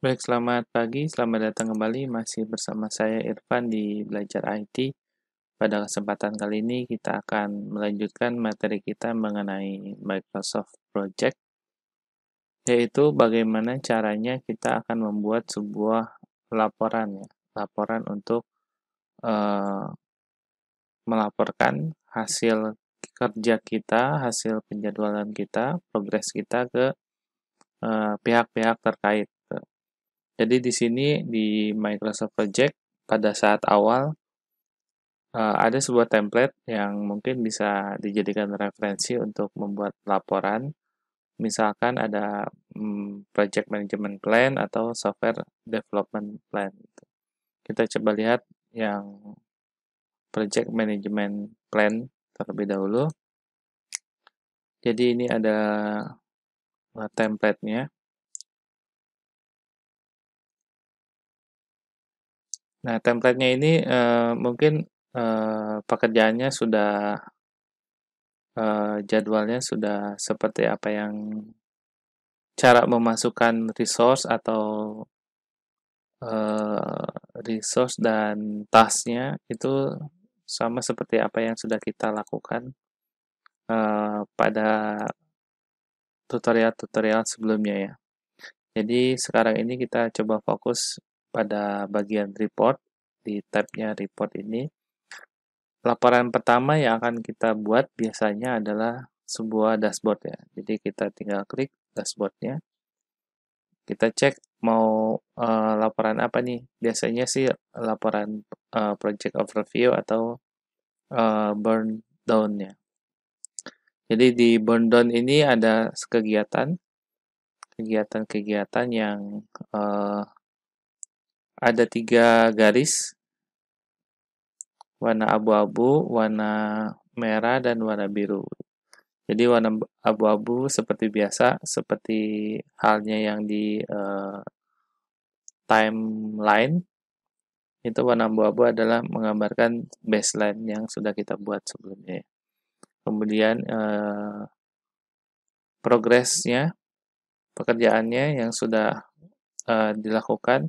Baik, selamat pagi, selamat datang kembali. Masih bersama saya Irfan di Belajar IT. Pada kesempatan kali ini kita akan melanjutkan materi kita mengenai Microsoft Project, yaitu bagaimana caranya kita akan membuat sebuah laporan, ya, laporan untuk uh, melaporkan hasil kerja kita, hasil penjadwalan kita, progres kita ke eh, pihak-pihak uh, pihak -pihak terkait jadi di sini di Microsoft Project pada saat awal eh, ada sebuah template yang mungkin bisa dijadikan referensi untuk membuat laporan. Misalkan ada mm, project management plan atau software development plan. Kita coba lihat yang project management plan terlebih dahulu. Jadi ini ada eh, templatenya. Nah, template-nya ini uh, mungkin uh, pekerjaannya sudah uh, jadwalnya sudah seperti apa yang cara memasukkan resource atau uh, resource dan tasknya itu sama seperti apa yang sudah kita lakukan uh, pada tutorial-tutorial sebelumnya ya. Jadi sekarang ini kita coba fokus pada bagian report di tabnya report ini laporan pertama yang akan kita buat biasanya adalah sebuah dashboard ya jadi kita tinggal klik dashboardnya kita cek mau uh, laporan apa nih biasanya sih laporan uh, project overview atau uh, burn down ya jadi di burn down ini ada kegiatan kegiatan-kegiatan yang uh, ada tiga garis warna abu-abu, warna merah, dan warna biru. Jadi warna abu-abu seperti biasa, seperti halnya yang di uh, timeline. Itu warna abu-abu adalah menggambarkan baseline yang sudah kita buat sebelumnya. Kemudian uh, progresnya, pekerjaannya yang sudah uh, dilakukan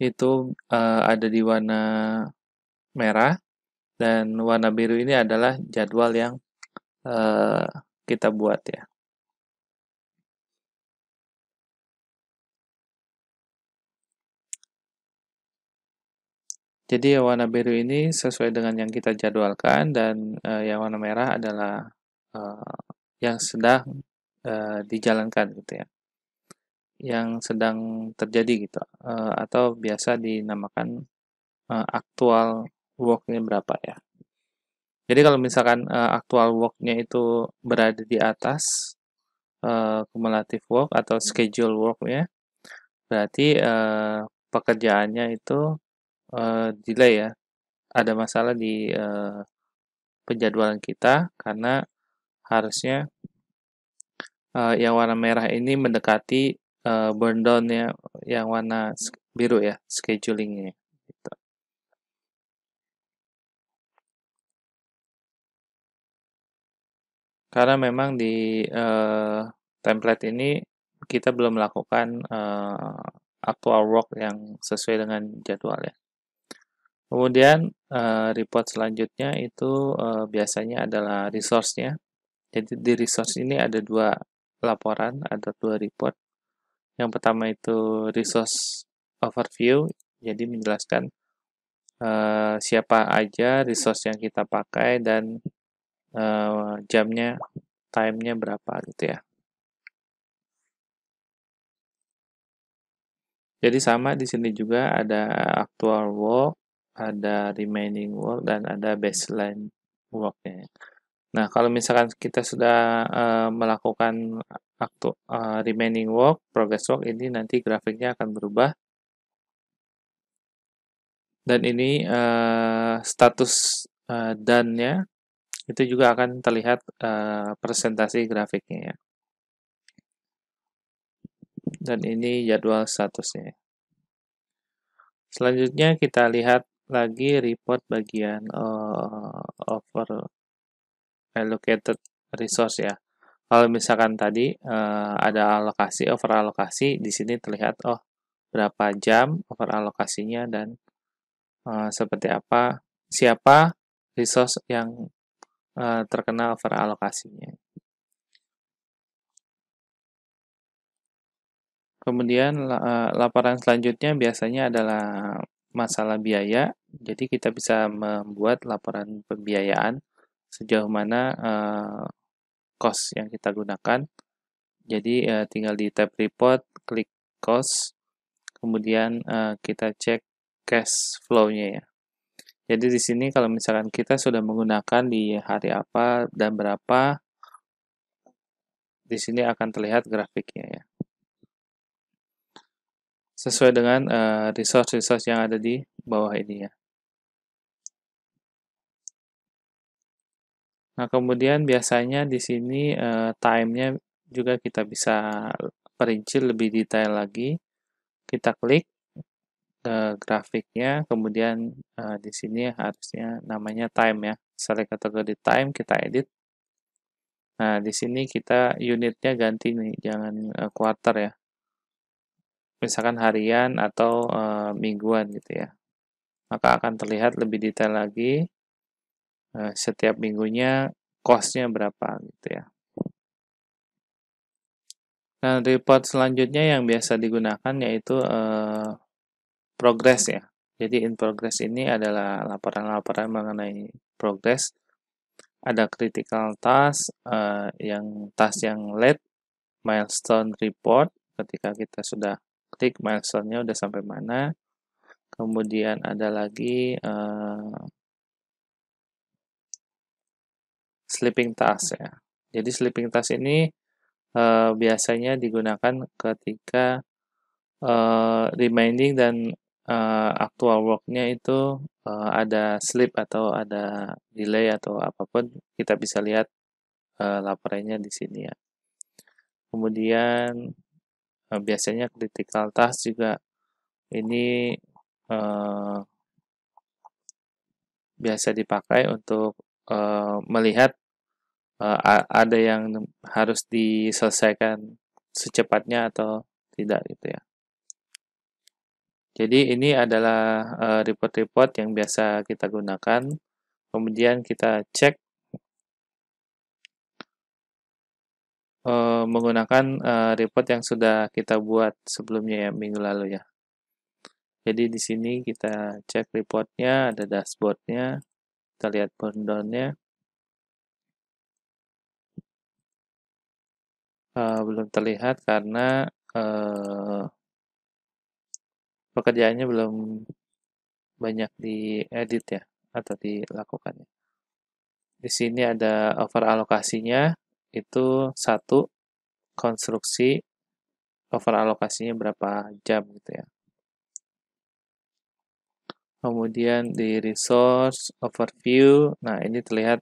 itu uh, ada di warna merah dan warna biru ini adalah jadwal yang uh, kita buat ya. Jadi yang warna biru ini sesuai dengan yang kita jadwalkan dan uh, yang warna merah adalah uh, yang sedang uh, dijalankan gitu ya yang sedang terjadi gitu uh, atau biasa dinamakan uh, aktual worknya berapa ya. Jadi kalau misalkan uh, aktual worknya itu berada di atas uh, cumulative work atau schedule worknya, berarti uh, pekerjaannya itu uh, delay ya. Ada masalah di uh, penjadwalan kita karena harusnya uh, yang warna merah ini mendekati uh, burn down ya yang warna biru ya, schedulingnya. Ya, gitu. Karena memang di uh, template ini kita belum melakukan uh, actual work yang sesuai dengan jadwal ya. Kemudian uh, report selanjutnya itu uh, biasanya adalah resource-nya. Jadi di resource ini ada dua laporan, ada dua report. Yang pertama itu resource overview, jadi menjelaskan uh, siapa aja resource yang kita pakai dan uh, jamnya, timenya berapa gitu ya. Jadi sama di sini juga ada actual work, ada remaining work, dan ada baseline worknya. Nah, kalau misalkan kita sudah uh, melakukan aktu, uh, remaining work, progress work, ini nanti grafiknya akan berubah. Dan ini uh, status uh, done-nya, itu juga akan terlihat uh, presentasi grafiknya. Ya. Dan ini jadwal statusnya. Selanjutnya kita lihat lagi report bagian uh, over allocated resource ya. Kalau misalkan tadi uh, ada alokasi, over alokasi, di sini terlihat oh berapa jam over alokasinya dan uh, seperti apa, siapa resource yang uh, terkena over alokasinya. Kemudian laporan selanjutnya biasanya adalah masalah biaya. Jadi kita bisa membuat laporan pembiayaan sejauh mana uh, eh, cost yang kita gunakan. Jadi uh, tinggal di tab report, klik cost, kemudian uh, kita cek cash flow-nya ya. Jadi di sini kalau misalkan kita sudah menggunakan di hari apa dan berapa, di sini akan terlihat grafiknya ya. Sesuai dengan resource-resource uh, resource -resource yang ada di bawah ini ya. Nah, kemudian biasanya di sini e, time-nya juga kita bisa perinci lebih detail lagi. Kita klik e, grafiknya, kemudian e, di sini harusnya namanya time ya. Select kategori time, kita edit. Nah, di sini kita unitnya ganti nih, jangan e, quarter ya. Misalkan harian atau e, mingguan gitu ya. Maka akan terlihat lebih detail lagi Eh, setiap minggunya costnya berapa gitu ya. Nah, report selanjutnya yang biasa digunakan yaitu uh, eh, progress ya. Jadi in progress ini adalah laporan-laporan mengenai progress. Ada critical task, uh, yang task yang late, milestone report, ketika kita sudah klik milestone-nya udah sampai mana. Kemudian ada lagi uh, sleeping task ya. Jadi sleeping task ini uh, biasanya digunakan ketika uh, reminding dan uh, actual worknya itu uh, ada sleep atau ada delay atau apapun kita bisa lihat uh, laporannya di sini ya. Kemudian uh, biasanya critical task juga ini uh, biasa dipakai untuk uh, melihat uh, ada yang harus diselesaikan secepatnya atau tidak gitu ya. Jadi ini adalah eh, report-report uh, yang biasa kita gunakan. Kemudian kita cek uh, menggunakan uh, report yang sudah kita buat sebelumnya ya minggu lalu ya. Jadi di sini kita cek reportnya, ada dashboardnya, kita lihat burndownnya. Eh, belum terlihat karena uh, pekerjaannya belum banyak diedit ya atau dilakukannya. Di sini ada over alokasinya itu satu konstruksi over alokasinya berapa jam gitu ya. Kemudian di resource overview, nah ini terlihat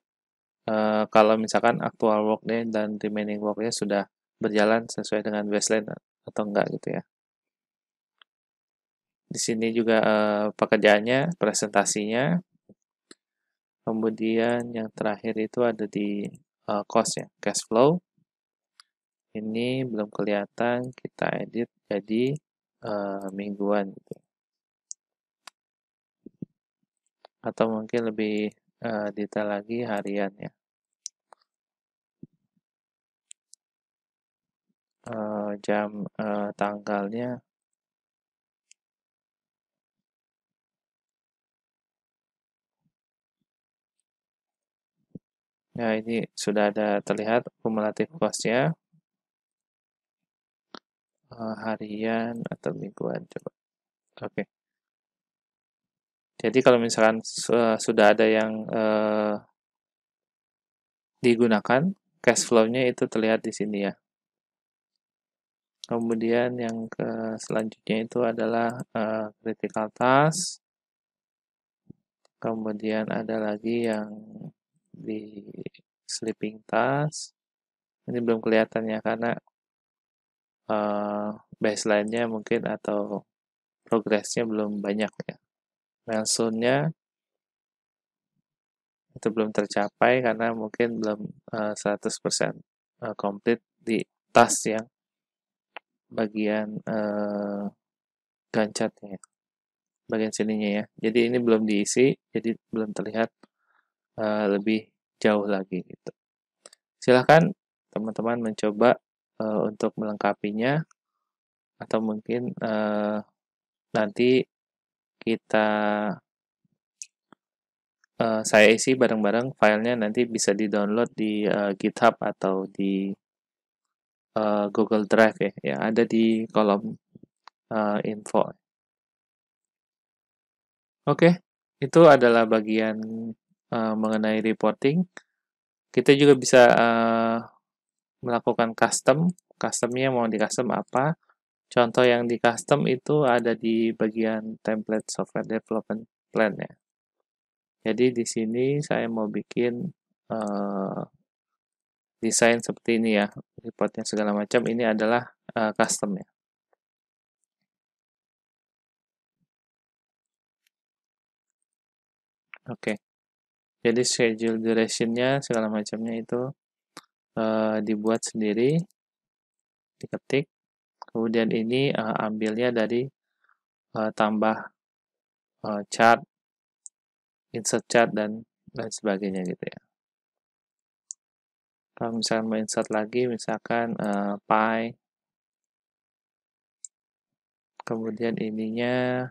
uh, kalau misalkan actual workday dan remaining workday sudah berjalan sesuai dengan baseline atau enggak gitu ya. Di sini juga eh, pekerjaannya, presentasinya. Kemudian yang terakhir itu ada di eh, cost ya, cash flow. Ini belum kelihatan, kita edit jadi eh, mingguan gitu. Atau mungkin lebih eh, detail lagi harian ya. Eh, jam uh, tanggalnya Ya, ini sudah ada terlihat kumulatif kosnya. Uh, harian atau mingguan coba. Oke. Okay. Jadi kalau misalkan uh, sudah ada yang uh, digunakan, cash flow-nya itu terlihat di sini ya. Kemudian yang ke selanjutnya itu adalah uh, critical task. Kemudian ada lagi yang di sleeping task. Ini belum kelihatan ya karena uh, baseline-nya mungkin atau progresnya belum banyak ya. Milestone-nya itu belum tercapai karena mungkin belum uh, eh, 100% complete di task yang bagian uh, gancatnya ya, bagian sininya ya jadi ini belum diisi jadi belum terlihat uh, lebih jauh lagi gitu silahkan teman-teman mencoba uh, untuk melengkapinya atau mungkin uh, nanti kita uh, saya isi bareng-bareng filenya nanti bisa di download di uh, GitHub atau di uh, Google Drive ya, yang ada di kolom uh, info. Oke, okay, itu adalah bagian uh, mengenai reporting. Kita juga bisa uh, melakukan custom. Customnya mau di custom apa? Contoh yang di custom itu ada di bagian template software development plan ya. Jadi di sini saya mau bikin uh, desain seperti ini ya reportnya segala macam ini adalah uh, custom ya oke okay. jadi schedule durationnya segala macamnya itu uh, dibuat sendiri diketik kemudian ini uh, ambilnya dari uh, tambah uh, chart insert chart dan dan sebagainya gitu ya kalau misalkan mau insert lagi, misalkan uh, pi, kemudian ininya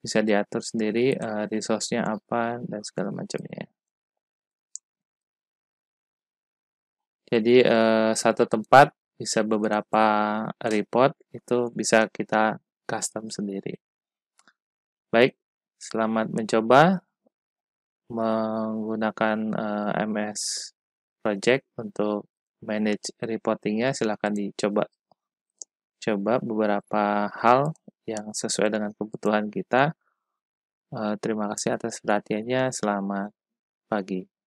bisa diatur sendiri uh, resource-nya apa dan segala macamnya. Jadi uh, satu tempat bisa beberapa report itu bisa kita custom sendiri. Baik, selamat mencoba menggunakan uh, MS project untuk manage reportingnya silahkan dicoba coba beberapa hal yang sesuai dengan kebutuhan kita. Eh, terima kasih atas perhatiannya. Selamat pagi.